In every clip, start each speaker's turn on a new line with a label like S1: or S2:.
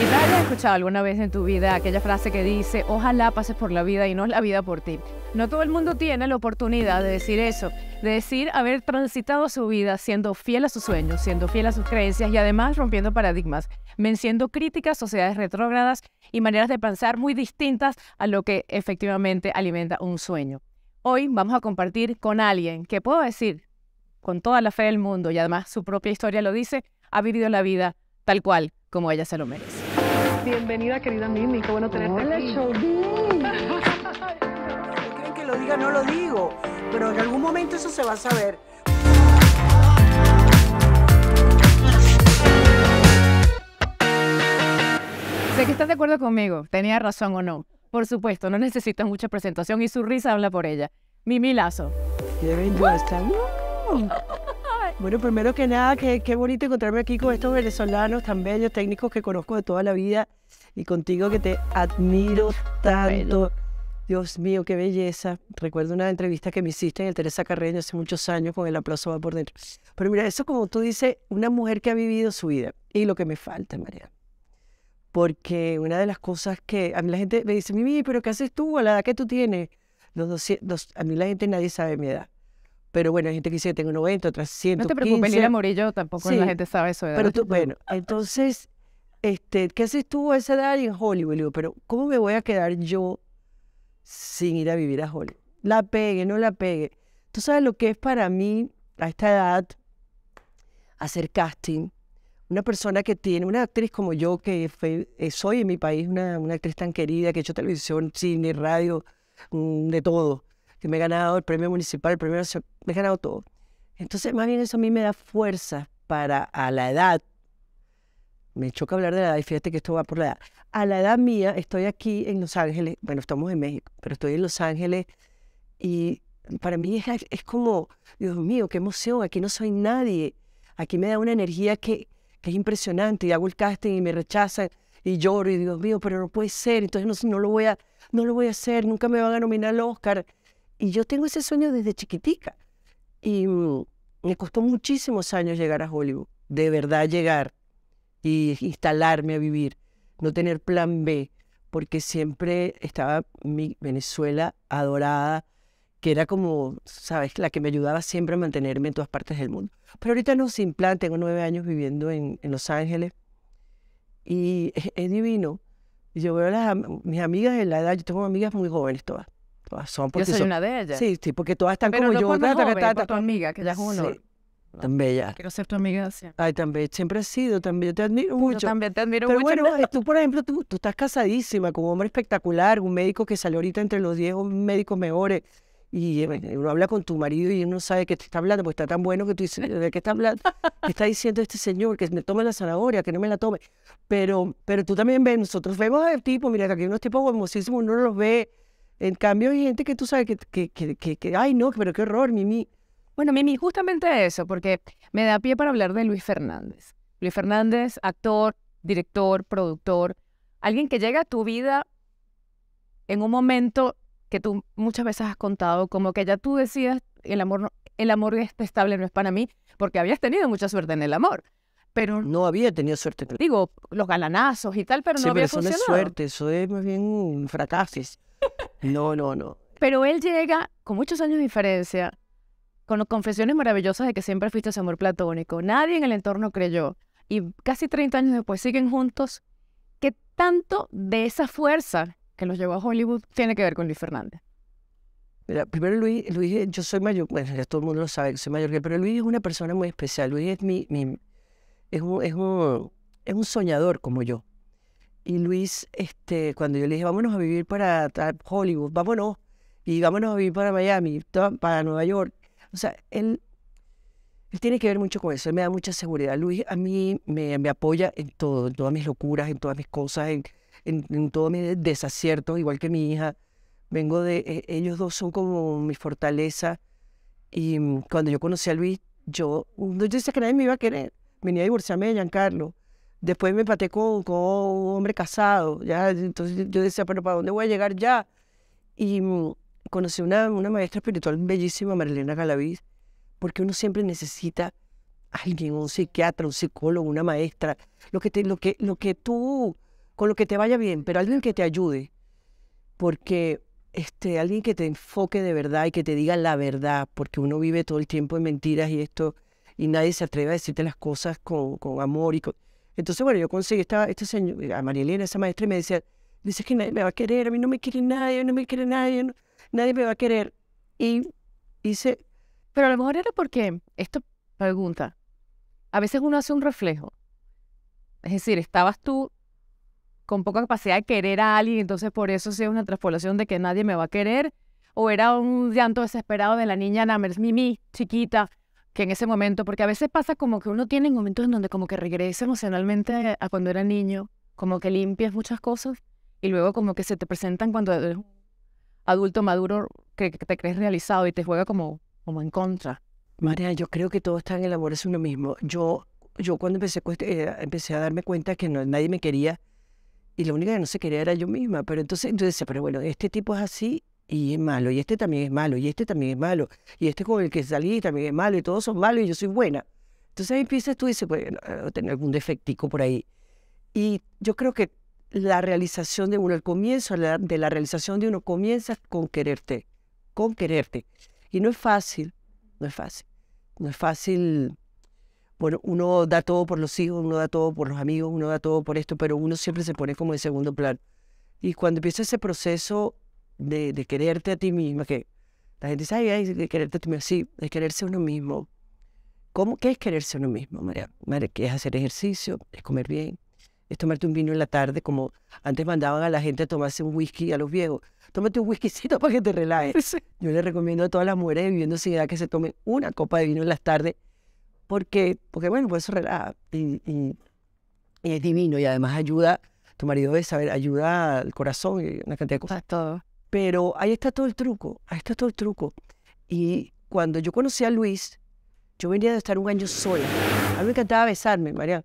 S1: Quizás hayas escuchado alguna vez en tu vida aquella frase que dice, ojalá pases por la vida y no la vida por ti. No todo el mundo tiene la oportunidad de decir eso, de decir haber transitado su vida siendo fiel a sus sueños, siendo fiel a sus creencias y además rompiendo paradigmas, venciendo críticas, sociedades retrógradas y maneras de pensar muy distintas a lo que efectivamente alimenta un sueño. Hoy vamos a compartir con alguien que puedo decir, con toda la fe del mundo y además su propia historia lo dice, ha vivido la vida tal cual como ella se lo merece.
S2: Bienvenida, querida Mimi, qué bueno tenerte Hola, aquí. Hola, ¿Creen que lo diga? No lo digo,
S1: pero en algún momento eso se va a saber. Sé que estás de acuerdo conmigo, tenía razón o no. Por supuesto, no necesitas mucha presentación y su risa habla por ella. Mimi Lazo.
S2: Bueno, primero que nada, qué, qué, bonito encontrarme aquí con estos venezolanos tan bellos, técnicos que conozco de toda la vida y contigo que te admiro tanto. Dios mío, qué belleza. Recuerdo una entrevista que me hiciste en el Teresa Carreño hace muchos años con el aplauso va por dentro. Pero mira, eso como tú dices, una mujer que ha vivido su vida y lo que me falta, María. Porque una de las cosas que a mí la gente me dice, Mimi, pero ¿qué haces tú a la edad que tú tienes? Los 200, a mí la gente nadie sabe mi edad pero bueno, hay gente que dice que tengo 90, otras 100. No te preocupes, la Murillo
S1: tampoco la gente
S2: sabe eso. De pero tú, bueno, entonces, este, ¿qué haces tú a esa edad en Hollywood? pero ¿cómo me voy a quedar yo sin ir a vivir a Hollywood? La pegue, no la pegue. Tú sabes lo que es para mí a esta edad hacer casting. Una persona que tiene, una actriz como yo, que eh, soy en mi país una, una actriz tan querida, que he hecho televisión, cine, radio, mm, de todo que me he ganado el premio municipal, el premio nacional, me he ganado todo. Entonces, más bien eso a mí me da fuerza para a la edad, me choca hablar de la edad y fíjate que esto va por la edad. A la edad mía estoy aquí en Los Ángeles, bueno, estamos en México, pero estoy en Los Ángeles y para mí es, como, Dios mío, qué emoción, aquí no soy nadie, aquí me da una energía que, es impresionante y hago el casting y me rechazan y lloro y Dios mío, pero no puede ser, entonces no, lo, voy a, no lo voy a hacer, nunca me van a nominar al Oscar. Y yo tengo ese sueño desde chiquitica. Y mm, me costó muchísimos años llegar a Hollywood, de verdad llegar y instalarme a vivir, no tener plan B, porque siempre estaba mi Venezuela adorada, que era como, sabes, la que me ayudaba siempre a mantenerme en todas partes del mundo. Pero ahorita no, sin plan, tengo nueve años viviendo en, Los Ángeles y es, divino. Yo veo a las, mis amigas en la edad, yo tengo amigas muy jóvenes todas, son soy una de ellas. Sí, sí, porque todas están como yo. Por pues, tu amiga, que ya es uno. Sí. Tan bella. Quiero ser tu amiga siempre. Ay, también Siempre has sido, también. Yo te admiro mucho. también te admiro mucho. Pero bueno, eh, tú, por ejemplo, tú, tú, estás casadísima con un hombre espectacular, un médico que salió ahorita entre los 10 médicos mejores. Eh, y eh, uno habla con tu marido y uno sabe que te está hablando, porque está tan bueno que tú dices, ¿de qué está hablando? ¿Qué está diciendo este señor? Que me tome la zanahoria, que no me la tome. Pero, pero tú también ves, nosotros vemos al tipo, mira, que aquí hay unos tipos hermosísimos, uno los ve en cambio, hay gente que tú sabes que, que, que, que, ay, no,
S1: pero qué horror, Mimi. Bueno, Mimi, justamente eso, porque me da pie para hablar de Luis Fernández. Luis Fernández, actor, director, productor, alguien que llega a tu vida en un momento que tú muchas veces has contado, como que ya tú decías, el amor, el amor estable no es para mí, porque habías tenido mucha suerte en el amor. Pero
S2: no había tenido suerte.
S1: Digo, los galanazos y tal, pero no había pero No es suerte,
S2: eso es más bien un fracaso. No, no, no.
S1: Pero él llega con muchos años de diferencia, con confesiones maravillosas de que siempre fuiste ese amor platónico. Nadie en el entorno creyó. Y casi 30 años después siguen juntos. ¿Qué tanto de esa fuerza que los llevó a Hollywood tiene que ver con Luis Fernández?
S2: Mira, primero Luis, Luis, yo soy mayor, bueno, ya todo el mundo lo sabe que soy mayor que él, pero Luis es una persona muy especial. Luis es mi, mi es un soñador como yo. Y Luis, este, cuando yo le dije, vámonos a vivir para Hollywood, vámonos, y vámonos a vivir para Miami, para Nueva York. O sea, él, él tiene que ver mucho con eso, él me da mucha seguridad. Luis a mí me, me apoya en todo, en todas mis locuras, en todas mis cosas, en, en, todos mis desaciertos, igual que mi hija. Vengo de, e-, ellos dos son como mi fortaleza. Y mm, cuando yo conocí a Luis, yo, no yo decía que nadie me iba a querer. Venía a divorciarme de Giancarlo. Después me empaté con, con un hombre casado, ya, entonces yo decía, pero ¿para dónde voy a llegar ya? Y mm, conocí una, una maestra espiritual bellísima, Marilena Galaviz, porque uno siempre necesita alguien, un psiquiatra, un psicólogo, una maestra, lo que, te, lo que, lo que tú, con lo que te vaya bien, pero alguien que te ayude, porque este, alguien que te enfoque de verdad y que te diga la verdad, porque uno vive todo el tiempo en mentiras y esto, y nadie se atreve a decirte las cosas con, con amor y con... Entonces, bueno, yo conseguí esta, este señor, eh, a Marielena, esa maestra, y me decía, dices que nadie me va a querer, a mí no me quiere nadie, no me quiere nadie, nadie me va a querer. Y
S1: hice... Pero a lo mejor era porque, esto pregunta, a veces uno hace un reflejo. Es decir, estabas tú con poca capacidad de querer a alguien, entonces por eso hacía una transpolación de que nadie me va a querer, o era un llanto desesperado de la niña Namers Mimi, chiquita, que en ese momento, porque a veces pasa como que uno tiene momentos en donde como que regresa emocionalmente a cuando era niño, como que limpias muchas cosas y luego como que se te presentan cuando eres adulto maduro que, te crees realizado y te juega como, como en contra. María, yo creo que todo está en el amor es uno mismo. Yo, yo cuando
S2: empecé, eh, empecé a darme cuenta que no, nadie me quería y la única que no se quería era yo misma, pero entonces, entonces pero bueno, este tipo es así y es malo, y este también es malo, y este también es malo, y este con el que salí también es malo, y todos son malos y yo soy buena. Entonces ahí empiezas tú y dices, bueno, ah, tener algún defectico por ahí. Y yo creo que la realización de uno, el comienzo de la realización de uno comienza con quererte, con quererte. Y no es fácil, no es fácil. No es fácil, bueno, uno da todo por los hijos, uno da todo por los amigos, uno da todo por esto, pero uno siempre se pone como en segundo plano. Y cuando empieza ese proceso de, quererte a ti misma, que la gente sabe ay, ay, de quererte a ti misma, sí, de quererse a uno mismo. ¿Cómo, ¿Qué es quererse a uno mismo, María? María? Que es hacer ejercicio, es comer bien, es tomarte un vino en la tarde, como antes mandaban a la gente a tomarse un whisky a los viejos. Tómate un whiskycito para que te relajes. Yo le recomiendo a todas las mujeres viviendo sin edad que se tomen una copa de vino en las tardes, porque, porque bueno, pues eso relaja y, es divino y además ayuda, tu marido debe saber, ayuda al corazón y una cantidad de cosas. Todo. Pero ahí está todo el truco, ahí está todo el truco. Y cuando yo conocí a Luis, yo venía de estar un año sola. A mí me encantaba besarme, María.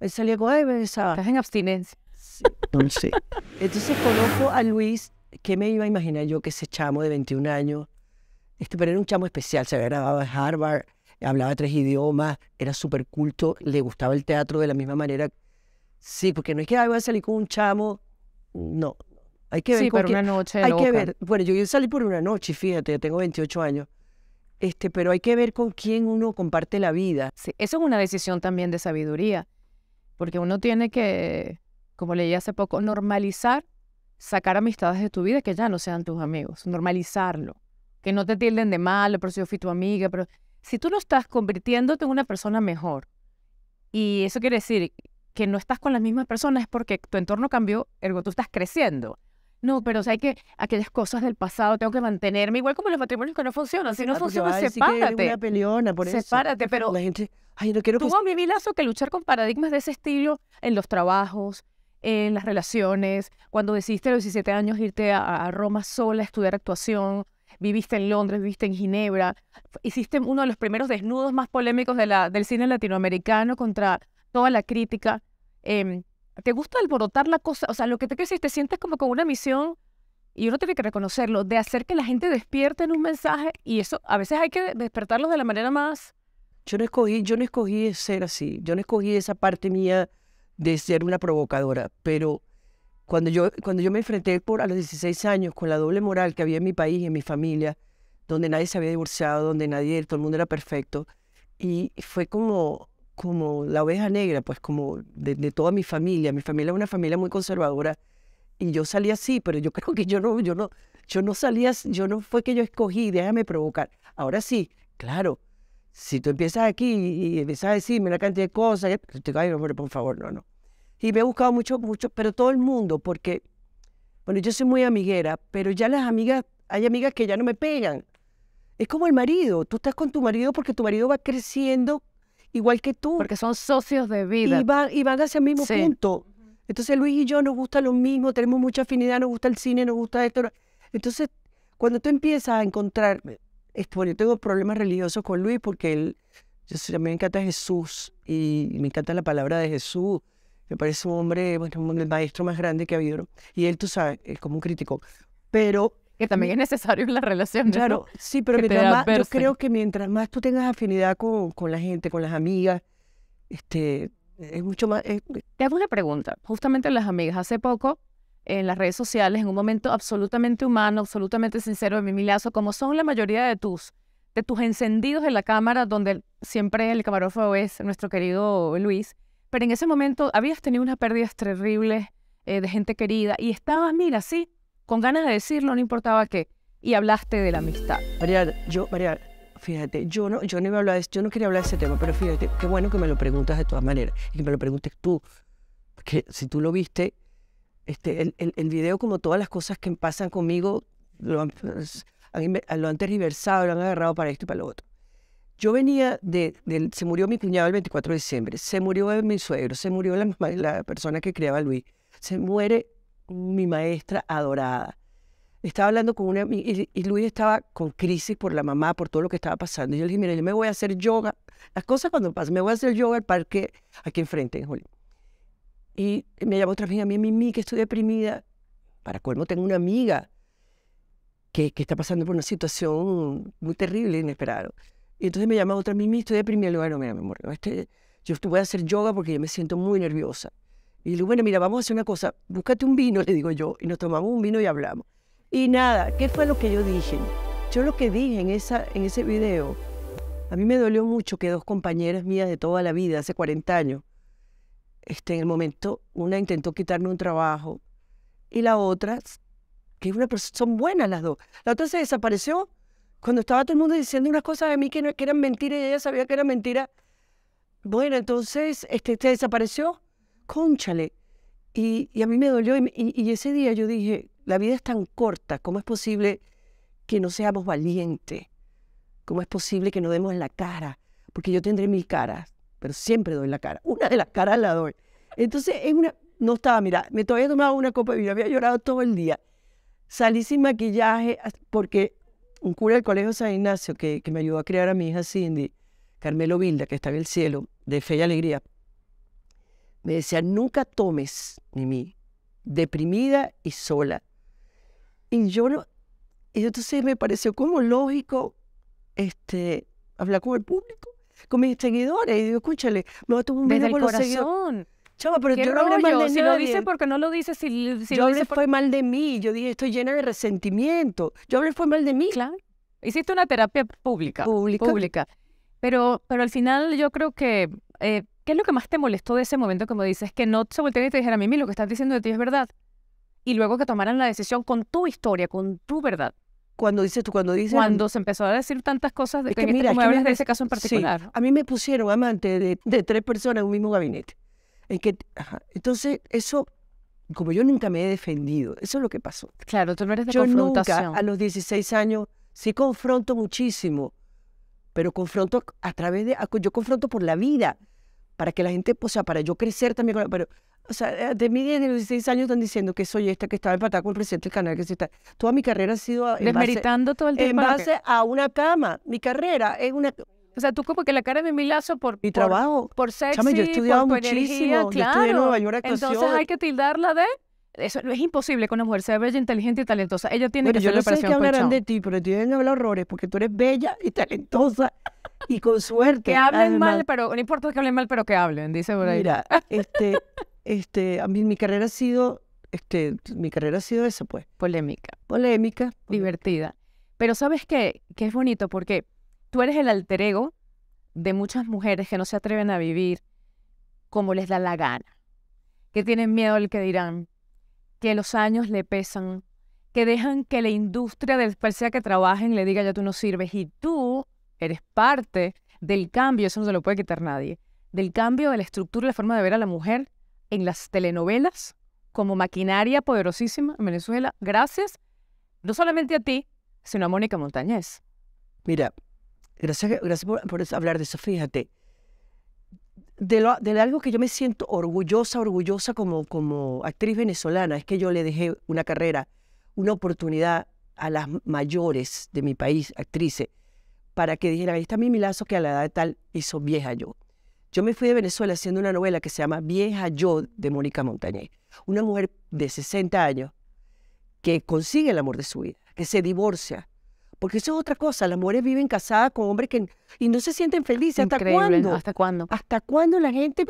S2: Él salía con, ay, me besaba. Estás en abstinencia. Sí, no Entonces conozco a Luis, que me iba a imaginar yo que ese chamo de 21 años, este, pero era un chamo especial, se había grabado en Harvard, hablaba tres idiomas, era súper culto, le gustaba el teatro de la misma manera. Sí, porque no es que iba a salir con un chamo, no. Hay que ver. Sí, por una noche. Hay que ver. Bueno, yo salí por una noche, fíjate, tengo 28 años.
S1: Este, pero hay que ver con quién uno comparte la vida. Sí, eso es una decisión también de sabiduría, porque uno tiene que, como leí hace poco, normalizar, sacar amistades de tu vida que ya no sean tus amigos, normalizarlo, que no te tilden de malo, pero si yo fui tu amiga, pero si tú no estás convirtiéndote en una persona mejor, y eso quiere decir que no estás con las mismas personas es porque tu entorno cambió, ergo tú estás creciendo no, pero o hay que aquellas cosas del pasado tengo que mantenerme, igual como los matrimonios que no funcionan, si no funcionan, funciona, ay, sepárate. una pero no quiero tuvo que... mi lazo que luchar con paradigmas de ese estilo en los trabajos, en las relaciones, cuando decidiste a los 17 años irte a, Roma sola a estudiar actuación, viviste en Londres, viviste en Ginebra, hiciste uno de los primeros desnudos más polémicos de la, del cine latinoamericano contra toda la crítica. Eh, te gusta alborotar la cosa, o sea, lo que te crees te sientes como con una misión, y uno tiene que reconocerlo, de hacer que la gente despierte en un mensaje, y eso a veces hay que despertarlos de la manera más... Yo no escogí, yo no escogí ser así, yo no escogí
S2: esa parte mía de ser una provocadora, pero cuando yo, cuando yo me enfrenté por, a los 16 años con la doble moral que había en mi país, en mi familia, donde nadie se había divorciado, donde nadie, todo el mundo era perfecto, y fue como, como la oveja negra, pues como de, toda mi familia. Mi familia es una familia muy conservadora y yo salí así, pero yo creo que yo no, yo no, yo no salía, yo no fue que yo escogí, déjame provocar. Ahora sí, claro, si tú empiezas aquí y, empiezas a decirme una cantidad de cosas, eh, pues, te caigo, por favor, no, no. Y me he buscado mucho, mucho, pero todo el mundo, porque, bueno, yo soy muy amiguera, pero ya las amigas, hay amigas que ya no me pegan. Es como el marido, tú estás con tu marido porque tu marido va creciendo igual que tú. Porque son socios de vida. Y van, y van hacia el mismo punto. Entonces Luis y yo nos gusta lo mismo, tenemos mucha afinidad, nos gusta el cine, nos gusta esto. Entonces, cuando tú empiezas a encontrar, bueno, yo tengo problemas religiosos con Luis porque él, yo también a mí me encanta Jesús y me encanta la palabra de Jesús. Me parece un hombre, bueno, el maestro más grande que ha habido. Y él, tú sabes, es como un crítico.
S1: Pero que también mm. es necesario en relación, relación Claro, sí, pero yo creo que mientras más tú tengas afinidad con, la gente, con las amigas, este, es mucho más... Eh. Te hago una pregunta, justamente las amigas, hace poco en las redes sociales, en un momento absolutamente humano, absolutamente sincero de mi milazo, como son la mayoría de tus, de tus encendidos en la cámara, donde siempre el camarógrafo es nuestro querido Luis, pero en ese momento habías tenido unas pérdidas terribles eh, de gente querida y estabas, mira, sí, con ganas de decirlo, no importaba qué, y hablaste de la amistad.
S2: María, yo, María, fíjate, yo no, yo no iba a hablar de, yo no quería hablar de ese tema, pero fíjate, qué bueno que me lo preguntas de todas maneras, y que me lo preguntes tú, porque si tú lo viste, este, el, el, video, como todas las cosas que pasan conmigo, lo han, pues, lo han tergiversado, lo han agarrado para esto y para lo otro. Yo venía de, Se murió mi cuñado el 24 de diciembre, se murió mi suegro, se murió la, la persona que criaba a Luis, se muere mi maestra adorada. Estaba hablando con una amiga y Luis estaba con crisis por la mamá, por todo lo que estaba pasando. Y yo le dije, mira, yo me voy a hacer yoga. Las cosas cuando pasan, me voy a hacer yoga al parque aquí enfrente, en Y me llamó otra amiga, a mí, Mimi, que estoy deprimida. Para colmo, tengo una amiga que, que, está pasando por una situación muy terrible, inesperada. Y entonces me llama otra, Mimi, estoy deprimida. Le digo, no, mira, mi amor, este, yo voy a hacer yoga porque yo me siento muy nerviosa. Y le digo, bueno, mira, vamos a hacer una cosa, búscate un vino, le digo yo, y nos tomamos un vino y hablamos. Y nada, ¿qué fue lo que yo dije? Yo lo que dije en, esa, en ese video, a mí me dolió mucho que dos compañeras mías de toda la vida, hace 40 años, este, en el momento, una intentó quitarme un trabajo y la otra, que una son buenas las dos, la otra se desapareció cuando estaba todo el mundo diciendo unas cosas de mí que, no, que eran mentiras y ella sabía que eran mentiras. Bueno, entonces este, se desapareció conchale. Y, a mí me dolió y, ese día yo dije, la vida es tan corta, ¿cómo es posible que no seamos valientes? ¿Cómo es posible que no demos la cara? Porque yo tendré mil caras, pero siempre doy la cara. Una de las caras la doy. Entonces, es una, no estaba, mira, me todavía tomaba una copa de vino, había llorado todo el día. Salí sin maquillaje porque un cura del Colegio San Ignacio que, me ayudó a crear a mi hija Cindy, Carmelo Vilda, que está en el cielo, de Fe y Alegría, me decía, nunca tomes, ni mí, deprimida y sola. Y yo no, y entonces me pareció como lógico este, hablar con el público, con mis seguidores. Y digo, escúchale, me voy a tomar un video con los seguidores. Chava, pero yo no hablé mal de si lo dice
S1: porque no lo dice, si, si yo hablé
S2: mal de mí.
S1: Yo dije, estoy llena de resentimiento. Yo hablé fue mal de mí. Claro. Hiciste una terapia pública. Pública. Pública. Pero, pero al final yo creo que eh, ¿Qué es lo que más te molestó de ese momento, como dices, que no se voltearan y te dijeran, mí lo que estás diciendo de ti es verdad? Y luego que tomaran la decisión con tu historia, con tu verdad. Cuando dices tú, cuando dices... Cuando se empezó a decir tantas cosas, de, que, este mira, hablas de ese caso en particular.
S2: a mí me pusieron amante de, tres personas en un mismo gabinete. En que, Entonces, eso, como yo nunca me he defendido, eso es lo que pasó. Claro, tú no eres de yo Nunca, a los 16 años, sí confronto muchísimo, pero confronto a través de... Yo confronto por la vida para que la gente, o sea, para yo crecer también. pero, o sea, eh, de de los 16 años están diciendo que soy esta que estaba empatada con el presidente del canal, que se está. Toda mi carrera ha sido. En base, todo el tiempo. En base a una cama. Mi
S1: carrera es una. O sea, tú como que la cara de mi lazo por mi trabajo, por sexy, yo he estudiado muchísimo, yo estudié en Nueva York Entonces hay que tildarla de eso es imposible que una mujer sea bella, inteligente y talentosa. Ella tiene que yo no sé que hablarán de
S2: ti, pero tienen que hablar horrores porque tú eres bella y talentosa y con suerte. que hablen mal, pero no importa que hablen mal, pero que hablen, dice por ahí. Mira, este, este, a mí mi carrera ha sido, este, mi carrera ha sido esa,
S1: pues. Polémica. Polémica. Divertida. Pero sabes qué, que es bonito porque tú eres el alter ego de muchas mujeres que no se atreven a vivir como les da la gana, que tienen miedo al que dirán, que los años le pesan, que dejan que la industria del sea que trabajen le diga ya tú no sirves y tú eres parte del cambio, eso no se lo puede quitar nadie, del cambio de la estructura y la forma de ver a la mujer en las telenovelas como maquinaria poderosísima en Venezuela, gracias no solamente a ti, sino a Mónica Montañez. Mira, gracias,
S2: gracias por, por hablar de eso, fíjate
S1: de, lo, de algo que yo
S2: me siento orgullosa, orgullosa como, como actriz venezolana, es que yo le dejé una carrera, una oportunidad a las mayores de mi país, actrices, para que dijeran, ahí está mi Milazo que a la edad de tal hizo Vieja Yo. Yo me fui de Venezuela haciendo una novela que se llama Vieja Yo de Mónica Montañez, una mujer de 60 años que consigue el amor de su vida, que se divorcia, porque eso es otra cosa. Las mujeres viven casadas con hombres que y no se sienten felices. ¿Hasta cuándo? ¿Hasta cuándo? ¿Hasta cuándo la gente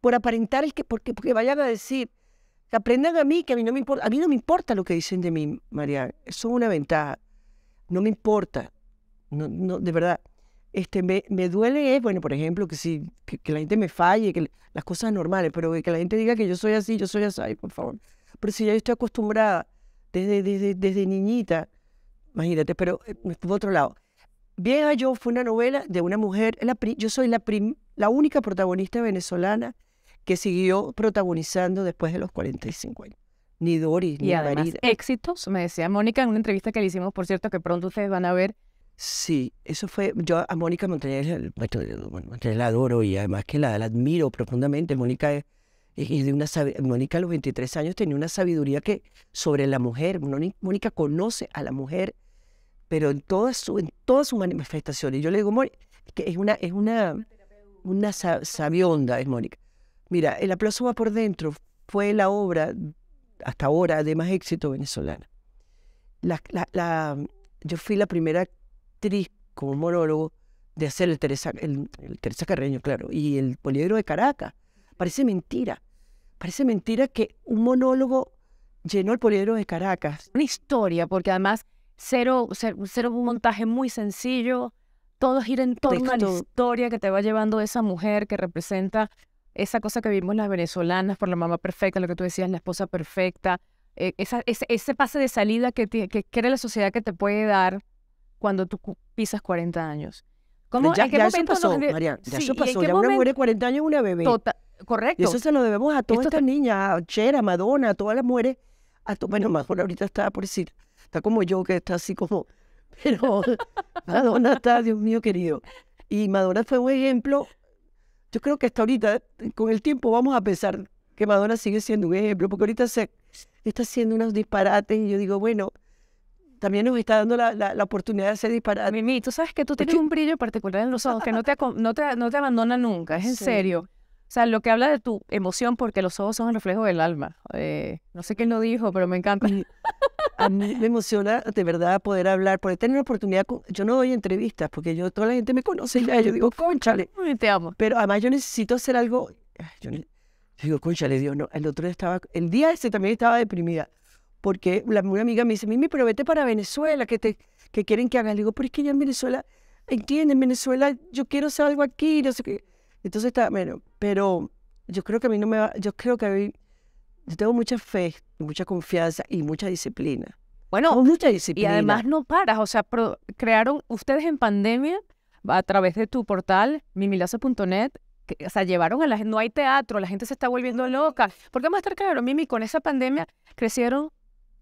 S2: por aparentar el que porque, porque vayan a decir que aprendan a mí que a mí no me importa, a mí no me importa lo que dicen de mí, María. Eso es una ventaja. No me importa. No, no de verdad. Este, me, duele es, bueno, por ejemplo, que si que, la gente me falle, que las cosas normales, pero que la gente diga que yo soy así, yo soy así, por favor. Pero si ya yo estoy acostumbrada desde, desde, desde niñita, Imagínate, pero eh, estuvo otro lado. Vieja Yo fue una novela de una mujer. yo soy la, la única protagonista venezolana que siguió protagonizando después de los 45 años. Ni Doris, ni además, Marida.
S1: éxitos, me decía Mónica en una entrevista que le hicimos, por cierto, que pronto ustedes van a ver. Sí, eso fue.
S2: Yo a Mónica Montañez, la adoro y además que la, la admiro profundamente. Mónica es y de una Mónica a los 23 años tenía una sabiduría que sobre la mujer, Mónica conoce a la mujer, pero en todas sus en todas manifestaciones. Yo le digo, Mónica, que es una es una una sabionda es Mónica. Mira, el aplauso va por dentro fue la obra hasta ahora de más éxito venezolana. La, yo fui la primera actriz como monólogo de hacer Teresa, el Teresa Carreño, claro, y el Poliedro de Caracas. Parece mentira. Parece mentira que un monólogo llenó el poliedro de Caracas.
S1: Una historia, porque además cero, cero, un montaje muy sencillo, todo gira en torno a la historia que te va llevando esa mujer que representa esa cosa que vimos las venezolanas por la mamá perfecta, lo que tú decías, la esposa perfecta, e, ese, pase de salida que, que, que era la sociedad que te puede dar cuando tú pisas 40 años. ¿Cómo? Ya, eso pasó, María, ya eso pasó. Ya una mujer de
S2: 40 años es una bebé. Tota,
S1: correcto. eso se
S2: lo debemos a todas estas niñas, a Chera, Madonna, a todas las mujeres. bueno, Madonna ahorita está, por decir, está como yo, que está así como... Pero Madonna está, Dios mío querido. Y Madonna fue un ejemplo. Yo creo que hasta ahorita, con el tiempo, vamos a pensar que Madonna sigue siendo un ejemplo, porque ahorita se está haciendo unos disparates y
S1: yo digo, bueno, también nos está dando la, la, oportunidad de hacer disparar. Mimi, tú sabes que tú tienes un brillo particular en los ojos que no te, no te, no te abandona nunca, es en serio. O sea, lo que habla de tu emoción, porque los ojos son el reflejo del alma. Eh, no sé quién lo dijo, pero me encanta.
S2: A mí me emociona de verdad poder hablar, poder tener una oportunidad. yo no doy entrevistas, porque yo toda la gente me conoce ya. Yo digo, conchale. Te amo. Pero además yo necesito hacer algo. Yo, digo, conchale, Dios, no. El otro día estaba, el día ese también estaba deprimida porque la, una amiga me dice, Mimi, pero vete para Venezuela, que, te, que quieren que hagas. Le digo, pero es que ya en Venezuela, entienden, en Venezuela yo quiero hacer algo aquí, no sé qué. Entonces está, bueno, pero yo creo que a mí no me va, yo creo que a mí, yo tengo mucha fe, mucha confianza y mucha disciplina.
S1: Bueno, mucha disciplina. Y además no paras, o sea, crearon ustedes en pandemia a través de tu portal mimilazo.net o sea, llevaron a la gente, no hay teatro, la gente se está volviendo loca. Porque vamos a estar claro, Mimi, con esa pandemia crecieron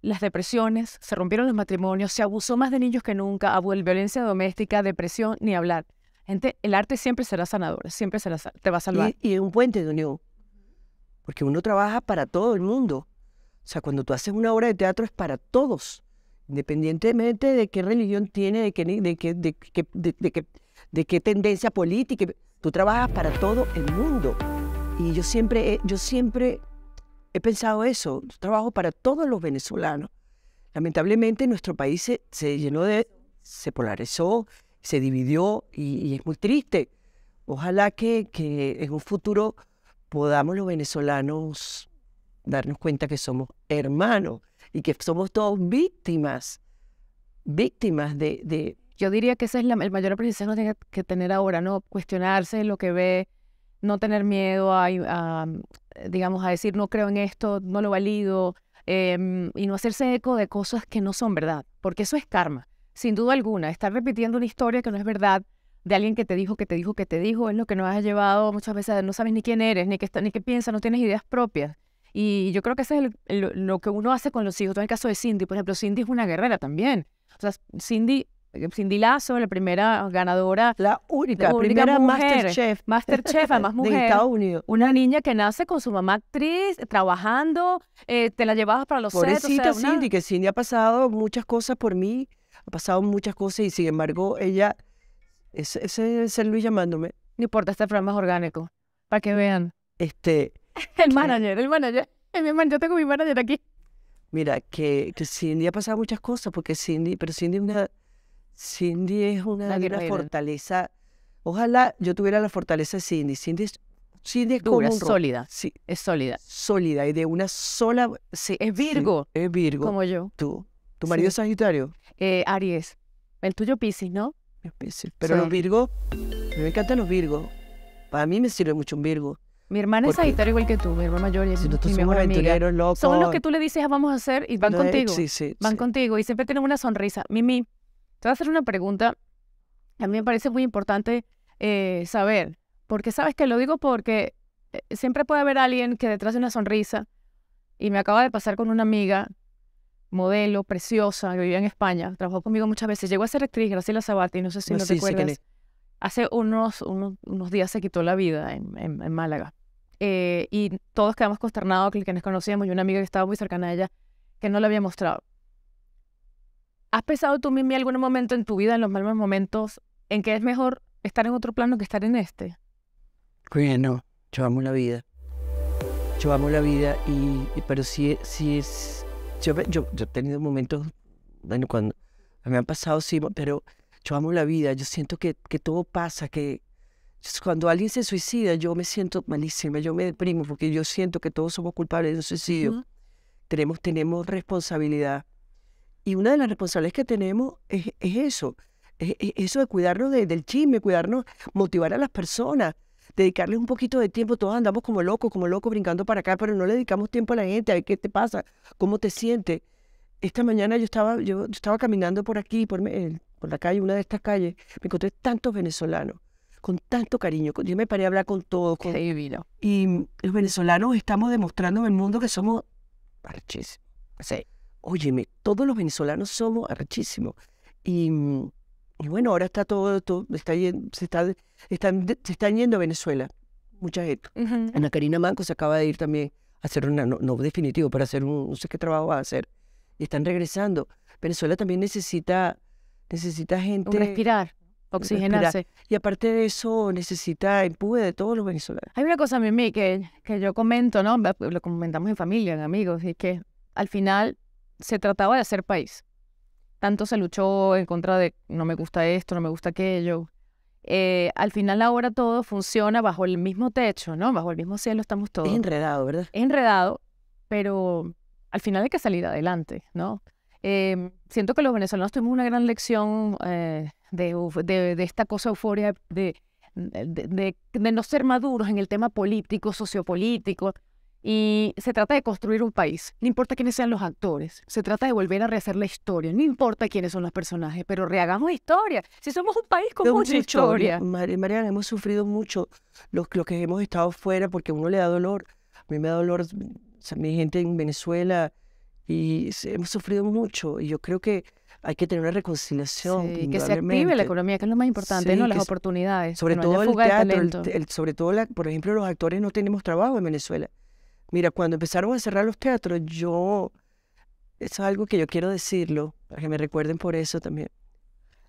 S1: las depresiones, se rompieron los matrimonios, se abusó más de niños que nunca, violencia doméstica, depresión, ni hablar. Gente, el arte siempre será sanador, siempre será, te va a salvar.
S2: Y, es un puente de unión, porque uno trabaja para todo el mundo. O sea, cuando tú haces una obra de teatro es para todos, independientemente de qué religión tiene, de qué, de qué, de de qué, de qué tendencia política. Tú trabajas para todo el mundo. Y yo siempre, yo siempre he pensado eso, trabajo para todos los venezolanos. Lamentablemente nuestro país se, llenó de, se polarizó, se dividió y, es muy triste. Ojalá que, que, en un futuro podamos los venezolanos darnos cuenta que somos hermanos y que somos todos
S1: víctimas, víctimas de... de... Yo diría que ese es la, el mayor aprendizaje que tiene que tener ahora, ¿no? Cuestionarse lo que ve, no tener miedo a, mm, digamos, a decir no creo en esto, no lo valido, em, y no hacerse eco de cosas que no son verdad, porque eso es karma, sin duda alguna. Estar repitiendo una historia que no es verdad de alguien que te dijo, que te dijo, que te dijo, es lo que nos ha llevado muchas veces, no sabes ni quién eres, ni qué, ni qué piensas, no tienes ideas propias. Y yo creo que eso es lo que uno hace con los hijos. en el caso de Cindy, por ejemplo, Cindy es una guerrera también. O sea, Cindy Cindy Lazo, la primera ganadora. La única, la primera Masterchef. Masterchef, además mujer. De Estados Unidos. Una niña que nace con su mamá actriz, trabajando, eh, te la llevabas para los Pobrecita sets, Cindy,
S2: que Cindy ha pasado muchas cosas por mí, ha pasado muchas cosas y sin embargo ella,
S1: ese, ese es el Luis llamándome. No importa, este programa es orgánico, para que vean. Este. el manager, el manager. manager yo tengo mi manager aquí.
S2: Mira, que, que Cindy ha pasado muchas cosas, porque Cindy, pero Cindy es una Cindy es una, fortaleza. Ojalá yo tuviera la fortaleza de Cindy. Cindy es, Cindy es como un sólida. Sí. Es sólida. Sólida y de una sola. es Virgo. es Virgo. Como yo. Tú. ¿Tu marido es Sagitario?
S1: Eh, Aries. El tuyo Pisces, ¿no?
S2: Pisces. Pero los Virgos, me encantan los Virgos. Para mí me sirve mucho un Virgo.
S1: Mi hermana es Sagitario igual que tú, mi hermana mayor. Y si nosotros somos locos. Son los que tú le dices, ah, vamos a hacer y van eh, contigo. Van contigo y siempre tienen una sonrisa. Mimi, te voy a hacer una pregunta que a mí me parece muy importante eh, saber, porque sabes que lo digo porque eh, siempre puede haber alguien que detrás de una sonrisa, y me acaba de pasar con una amiga, modelo, preciosa, que vivía en España, trabajó conmigo muchas veces, llegó a ser actriz, Graciela Sabati, no sé si no, lo recuerdas. Hace unos, unos, días se quitó la vida en, Málaga. Eh, y todos quedamos consternados, que nos conocíamos, y una amiga que estaba muy cercana a ella, que no le había mostrado. ¿Has pensado tú, en algún momento en tu vida, en los malos momentos, en que es mejor estar en otro plano que estar en este?
S2: Bueno, yo amo la vida. Yo amo la vida, y, pero sí, sí es... Yo, yo, he tenido momentos, bueno, cuando me han pasado, sí, pero yo amo la vida. Yo siento que, que todo pasa, que cuando alguien se suicida, yo me siento malísima, yo me deprimo, porque yo siento que todos somos culpables de un suicidio. tenemos, tenemos responsabilidad y una de las responsabilidades que tenemos es, eso, es, eso de cuidarnos del chisme, cuidarnos, motivar a las personas, dedicarles un poquito de tiempo. Todos andamos como locos, como locos, brincando para acá, pero no le dedicamos tiempo a la gente, a ver qué te pasa, cómo te sientes. Esta mañana yo estaba, yo, estaba caminando por aquí, por, por la calle, una de estas calles, me encontré tantos venezolanos con tanto cariño. Yo me paré a hablar con todos. Con... divino. Y los venezolanos estamos demostrando en el mundo que somos parches. Sí óyeme, todos los venezolanos somos arrechísimos. Y, mm, bueno, ahora está todo, todo está, se, está, están, se están yendo a Venezuela, mucha gente. Ana Karina Manco se acaba de ir también a hacer una, no, definitivo, para hacer un, no sé qué trabajo va a hacer. Y están regresando. Venezuela también necesita, necesita gente. respirar oxigenarse.
S1: Y aparte de eso, necesita empuje de todos los venezolanos. Hay una cosa, Mimi, que, que yo comento, ¿no? Lo comentamos en familia, en amigos, y que al final se trataba de hacer país. Tanto se luchó en contra de no me gusta esto, no me gusta aquello. Eh, al final ahora todo funciona bajo el mismo techo, ¿no? Bajo el mismo cielo estamos todos. enredado, ¿verdad? enredado, pero al final hay que salir adelante, ¿no? Em, siento que los venezolanos tuvimos una gran lección eh, de, esta cosa euforia de, de, no ser maduros en el tema político, sociopolítico. Y se trata de construir un país. No importa quiénes sean los actores. Se trata de volver a rehacer la historia. No importa quiénes son los personajes, pero rehagamos historia. Si somos un país con mucha, historia.
S2: Mariana, hemos sufrido mucho los, que hemos estado fuera porque a uno le da dolor. A mí me da dolor A mi gente en Venezuela y hemos sufrido mucho. Y yo creo que hay que tener una reconciliación. Y que se active la
S1: economía, que es lo más importante, ¿no? Las oportunidades. Sobre todo el teatro,
S2: sobre todo, por ejemplo, los actores no tenemos trabajo en Venezuela. Mira, cuando empezaron a cerrar los teatros, yo, eso es algo que yo quiero decirlo, para que me recuerden por eso también,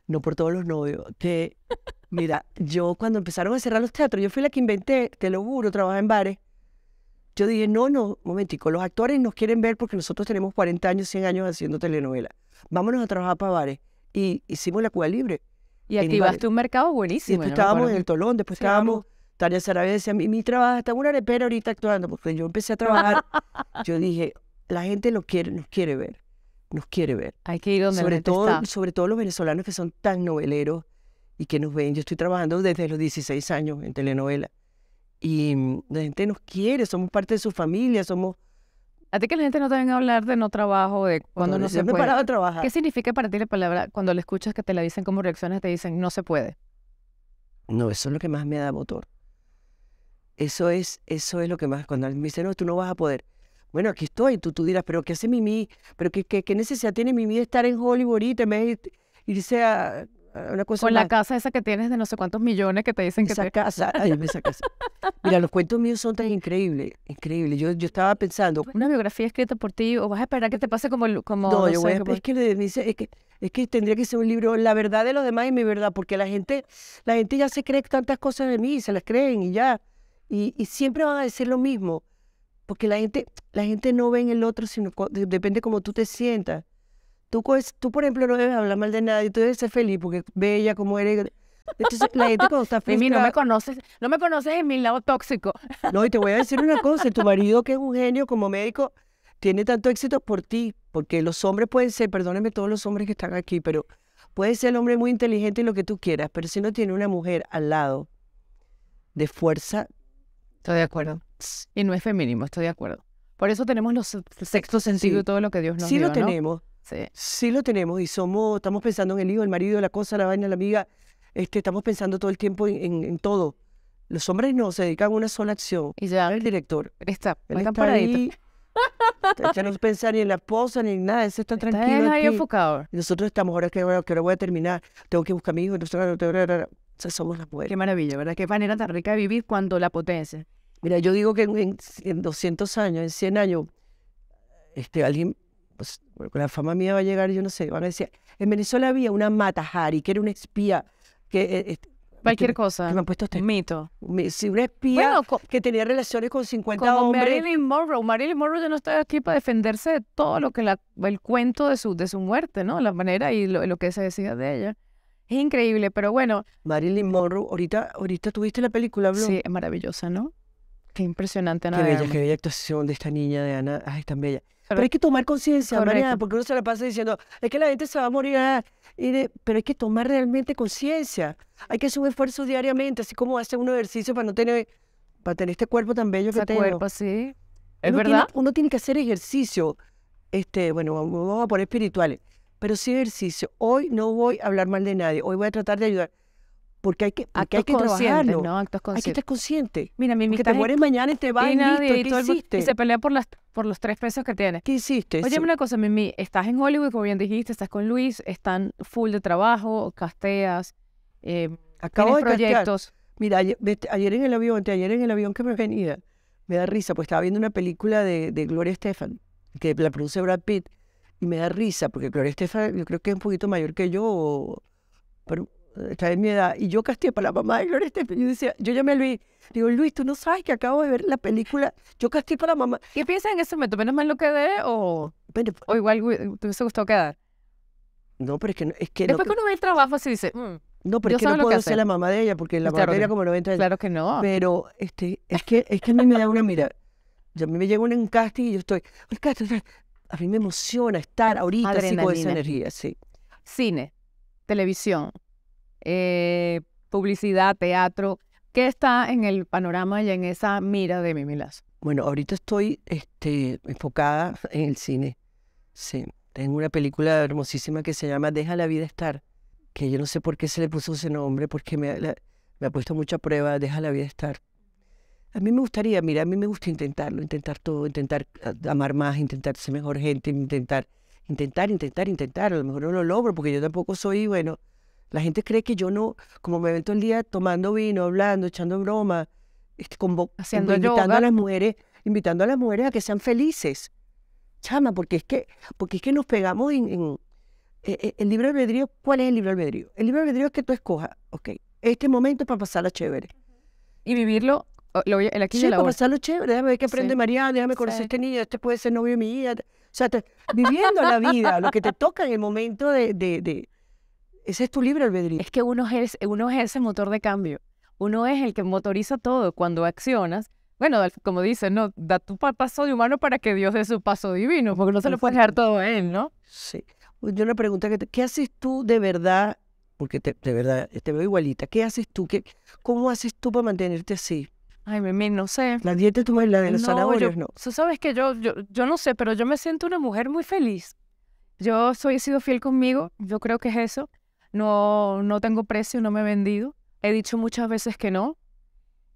S2: no por todos los novios, Te, mira, yo cuando empezaron a cerrar los teatros, yo fui la que inventé, te lo juro, trabajar en bares, yo dije, no, no, momentico, los actores nos quieren ver porque nosotros tenemos 40 años, 100 años haciendo telenovela, vámonos a trabajar para bares, y hicimos la Cuba Libre. Y activaste un mercado buenísimo. Y después estábamos en el Tolón, después estábamos... Tania Sarabia decía, mi, mi trabajo está una arepera ahorita actuando, porque yo empecé a trabajar, yo dije, la gente lo quiere, nos quiere ver, nos quiere ver.
S1: Hay que ir donde sobre
S2: Sobre todo los venezolanos que son tan noveleros y que nos ven. Yo estoy trabajando desde los 16 años en telenovela y mm, la gente nos quiere, somos
S1: parte de su familia, somos... A ti que la gente no te venga a hablar de no trabajo, de cuando no, se puede. trabajar. ¿Qué significa para ti la palabra cuando la escuchas que te la dicen como reacciones, te dicen no se puede?
S2: No, eso es lo que más me da motor. Eso es, eso es lo que más, cuando me dice, no, tú no vas a poder. Bueno, aquí estoy, tú, tú dirás, pero ¿qué hace Mimi? ¿Pero qué, qué, necesidad tiene Mimi de estar en Hollywood y me irse a, una cosa Con la casa
S1: esa que tienes de
S2: no sé cuántos millones que te dicen que te... Casa, ay, esa casa, Mira, los cuentos míos son tan increíbles, increíbles. Yo, yo estaba pensando... ¿Una biografía escrita por ti o vas a esperar que te pase como... como no, yo voy a, es, que es, que, tendría que ser un libro, la verdad de los demás y mi verdad, porque la gente, la gente ya se cree tantas cosas de mí, se las creen y ya y, siempre van a decir lo mismo, porque la gente, la gente no ve en el otro, sino depende cómo tú te sientas. Tú, tú, por ejemplo, no debes hablar mal de nadie, tú debes ser feliz porque bella como eres. la gente cuando está no me
S1: conoces, no me conoces en mi lado tóxico.
S2: No, y te voy a decir una cosa, tu marido que es un genio como médico, tiene tanto éxito por ti, porque los hombres pueden ser, perdónenme todos los hombres que están aquí, pero puede ser el hombre muy inteligente y lo que tú quieras, pero si no tiene una
S1: mujer al lado de fuerza, Estoy de acuerdo. Y no es feminismo, estoy de acuerdo. Por eso tenemos los sexos sencillos y todo lo que Dios nos sí lo tenemos.
S2: Sí. lo tenemos y somos, estamos pensando en el hijo, el marido, la cosa, la vaina, la amiga. Este, estamos pensando todo el tiempo en, todo. Los hombres no se dedican a una sola acción. Y ya. El director. Está, él está ahí, ya este, no piensa ni en la esposa ni en nada, eso está, está tranquilo. enfocado. Nosotros estamos ahora que que ahora voy a terminar, tengo que buscar a mi hijo, somos las mujeres. Qué maravilla, ¿verdad? Qué manera tan rica de vivir cuando la potencia. Mira, yo digo que en, 200 años, en 100 años, este, alguien, pues, con la fama mía va a llegar, yo no sé, van a decir, en Venezuela había una Matajari, que era una espía, que... Eh, este,
S1: Cualquier cosa. me han puesto este, mito. Si una espía que tenía relaciones con 50 hombres. Marilyn Monroe. Marilyn Monroe ya no está aquí para defenderse de todo lo que la, el cuento de su, de su muerte, ¿no? La manera y lo que se decía de ella. Es increíble, pero bueno. Marilyn Monroe, ahorita, ahorita tuviste la película, Blue. Sí, es maravillosa, ¿no? Qué impresionante, Ana. Qué bella, qué
S2: bella actuación de esta niña de Ana. Ay, tan bella. Pero, hay que tomar conciencia, María, porque uno se la pasa diciendo, es que la gente se va a morir, ah", y pero hay que tomar realmente conciencia. Hay que hacer un esfuerzo diariamente, así como hace un ejercicio para no tener, para tener este cuerpo tan bello que tengo. cuerpo,
S1: sí. ¿Es verdad?
S2: uno tiene que hacer ejercicio, este, bueno, vamos a poner espirituales, pero sí ejercicio. Hoy no voy a hablar mal de nadie, hoy voy a tratar de ayudar. Porque hay que, porque hay que trabajarlo. ¿no? Actos hay que estar consciente.
S1: Mira, mi Que te mueres mañana y te vas y, nadie, listo, y ¿qué Y se pelea por, las, por los tres pesos que tienes. ¿Qué hiciste? Oye, una cosa, Mimi, estás en Hollywood, como bien dijiste, estás con Luis, están full de trabajo, casteas, eh, Acabo de proyectos.
S2: Mira, ayer, en el avión, ayer en el avión que me venía, me da risa, pues estaba viendo una película de, de Gloria Estefan, que la produce Brad Pitt, y me da risa, porque Gloria Estefan, yo creo que es un poquito mayor que yo, pero eh, está en mi edad. Y yo casteé para la mamá de Gloria Estefan. Yo decía, yo llamé a Luis, digo, Luis, tú no sabes que acabo de ver la película.
S1: Yo casteé para la mamá. ¿Qué piensas en ese momento? ¿Menos mal lo quedé o, pues o igual te hubiese gustado quedar?
S2: No, pero es que. Después cuando
S1: ve el trabajo, se dice. Mm,
S2: no, pero es que no puedo ser la mamá de ella, porque la claro mamá como 90 años. Claro que no. Pero este, es, que, es que a mí me da una mira a mí me llega un casting y yo estoy. El a mí me emociona estar ahorita así con esa energía, sí.
S1: Cine, televisión, eh, publicidad, teatro. ¿Qué está en el panorama y en esa mira de Mimi
S2: Bueno, ahorita estoy este, enfocada en el cine. Sí, tengo una película hermosísima que se llama Deja la vida estar, que yo no sé por qué se le puso ese nombre, porque me ha puesto mucha prueba, Deja la vida estar. A mí me gustaría, mira, a mí me gusta intentarlo, intentar todo, intentar ah, amar más, intentar ser mejor gente, intentar, intentar, intentar, intentar. A lo mejor no lo logro porque yo tampoco soy, bueno, la gente cree que yo no, como me ven todo el día tomando vino, hablando, echando broma, este, invitando a las mujeres, invitando a las mujeres a que sean felices. Chama, porque es que, porque es que nos pegamos en, eh, eh, el libro albedrío. ¿Cuál es el libro albedrío? El libro albedrío es que tú escojas, ok, este momento es para pasarla chévere. Y vivirlo el oh, aquí sí, el para chévere, déjame ver qué aprende Mariana, déjame conocer a este niño, este puede ser novio de mi hija. O sea, viviendo la vida, lo que te
S1: toca en el momento de, de, de... Ese es tu libre albedrío. Es que uno es, uno es ese motor de cambio. Uno es el que motoriza todo. Cuando accionas, bueno, como dices, no, da tu paso de humano para que Dios dé su paso divino, porque no se lo puede dejar todo a Él, ¿no?
S2: Sí. Yo le pregunto, ¿qué haces tú de verdad? Porque de verdad te veo igualita. ¿Qué haces tú? ¿Qué, ¿Cómo haces tú para mantenerte así? Ay, mami, no sé. La dieta tú la de los no, zanahorios, yo, no. Tú
S1: sabes que yo, yo, yo no sé, pero yo me siento una mujer muy feliz. Yo soy, he sido fiel conmigo, yo creo que es eso. No, no tengo precio, no me he vendido. He dicho muchas veces que no.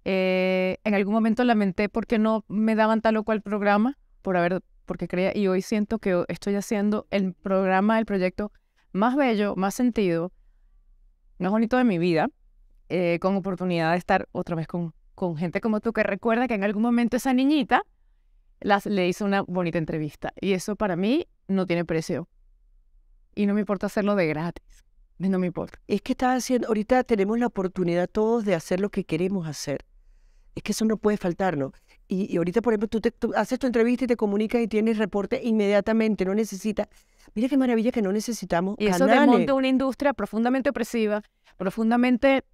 S1: Eh, en algún momento lamenté porque no me daban tal o cual programa, por haber, porque creía, y hoy siento que estoy haciendo el programa, el proyecto más bello, más sentido, más bonito de mi vida, eh, con oportunidad de estar otra vez con con gente como tú que recuerda que en algún momento esa niñita le hizo una bonita entrevista. Y eso para mí no tiene precio. Y no me importa hacerlo de gratis. No me importa. Es que estaba haciendo, ahorita tenemos la oportunidad
S2: todos de hacer lo que queremos hacer. Es que eso no puede faltarnos. Y, ahorita, por ejemplo, tú, haces tu entrevista y te comunicas y tienes reporte inmediatamente. No necesitas Mira qué maravilla que
S1: no necesitamos. Y eso una industria profundamente opresiva, profundamente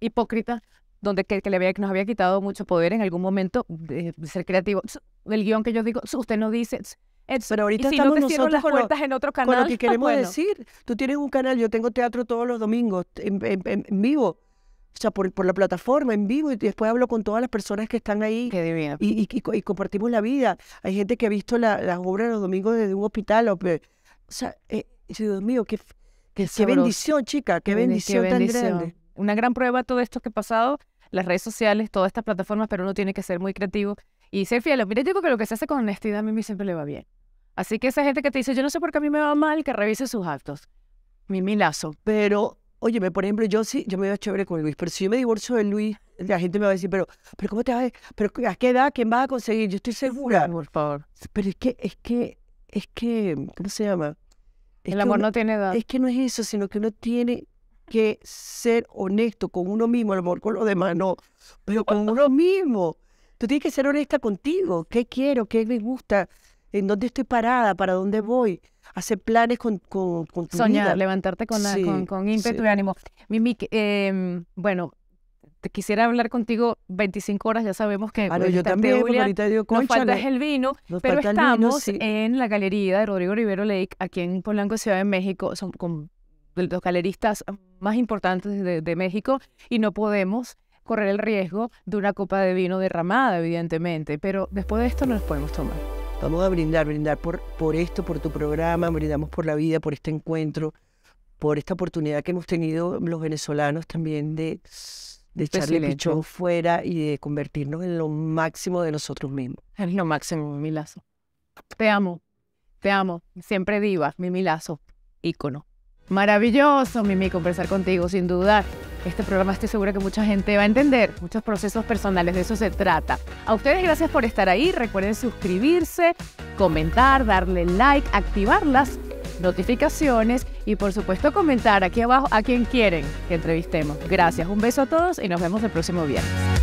S1: hipócrita, donde que, le había, nos había quitado mucho poder en algún momento de, ser creativo. El guión que yo digo, usted no dice, eh, pero ahorita estamos no las puertas en otro canal. Con lo ah, queremos decir.
S2: Tú tienes un canal, yo tengo teatro todos los domingos en, vivo. O sea, por, la plataforma, en vivo, y después hablo con todas las personas que están ahí. Qué Y, y, compartimos la vida. Hay gente que ha visto las obras los domingos desde un hospital. O, sea, eh, Dios mío, qué, qué, bendición, chica, qué bendición, tan grande
S1: una gran prueba todo esto que ha pasado, las redes sociales, todas estas plataformas, pero uno tiene que ser muy creativo y ser fiel. Mira, digo que lo que se hace con honestidad a mí siempre le va bien. Así que esa gente que te dice, yo no sé por qué a mí me va mal, que revise sus actos.
S2: Mi milazo. Pero, óyeme, por ejemplo, yo sí, yo me veo chévere con Luis, pero si yo me divorcio de Luis, la gente me va a decir, pero, pero ¿cómo te vas a, pero a qué edad, quién vas a conseguir? Yo estoy segura. Por favor. Pero es que, es que, es que, ¿cómo se llama? el amor no tiene
S1: edad. Es que no es
S2: eso, sino que uno tiene que ser honesto con uno mismo, a lo mejor con los demás no, pero con uno mismo. Tú tienes que ser honesta contigo. ¿Qué quiero? ¿Qué me gusta? ¿En dónde estoy parada? ¿Para dónde voy? Hacer planes con, con, con tu Soñar, vida. levantarte con, con, con, ímpetu y
S1: ánimo. Mimi, em, bueno, te quisiera hablar contigo 25 horas, ya sabemos que claro, pues, yo este también, ahorita digo, nos falta el vino, pero estamos en la galería de Rodrigo Rivero Lake, aquí en Polanco, Ciudad de México, con de los galeristas más importantes de, México y no podemos correr el riesgo de una copa de vino derramada, evidentemente, pero después de esto no nos podemos tomar. Vamos a brindar, brindar por, por esto, por tu programa, brindamos por la vida,
S2: por este encuentro, por esta oportunidad que hemos tenido los venezolanos también de, de echarle el pichón fuera y de convertirnos en lo máximo de nosotros mismos.
S1: Es lo máximo, milazo. Te amo, te amo. Siempre divas, milazo, ícono. Maravilloso, Mimi, conversar contigo, sin duda. Este programa estoy segura que mucha gente va a entender, muchos procesos personales, de eso se trata. A ustedes gracias por estar ahí, recuerden suscribirse, comentar, darle like, activar las notificaciones y por supuesto comentar aquí abajo a quien quieren que entrevistemos. Gracias, un beso a todos y nos vemos el próximo viernes.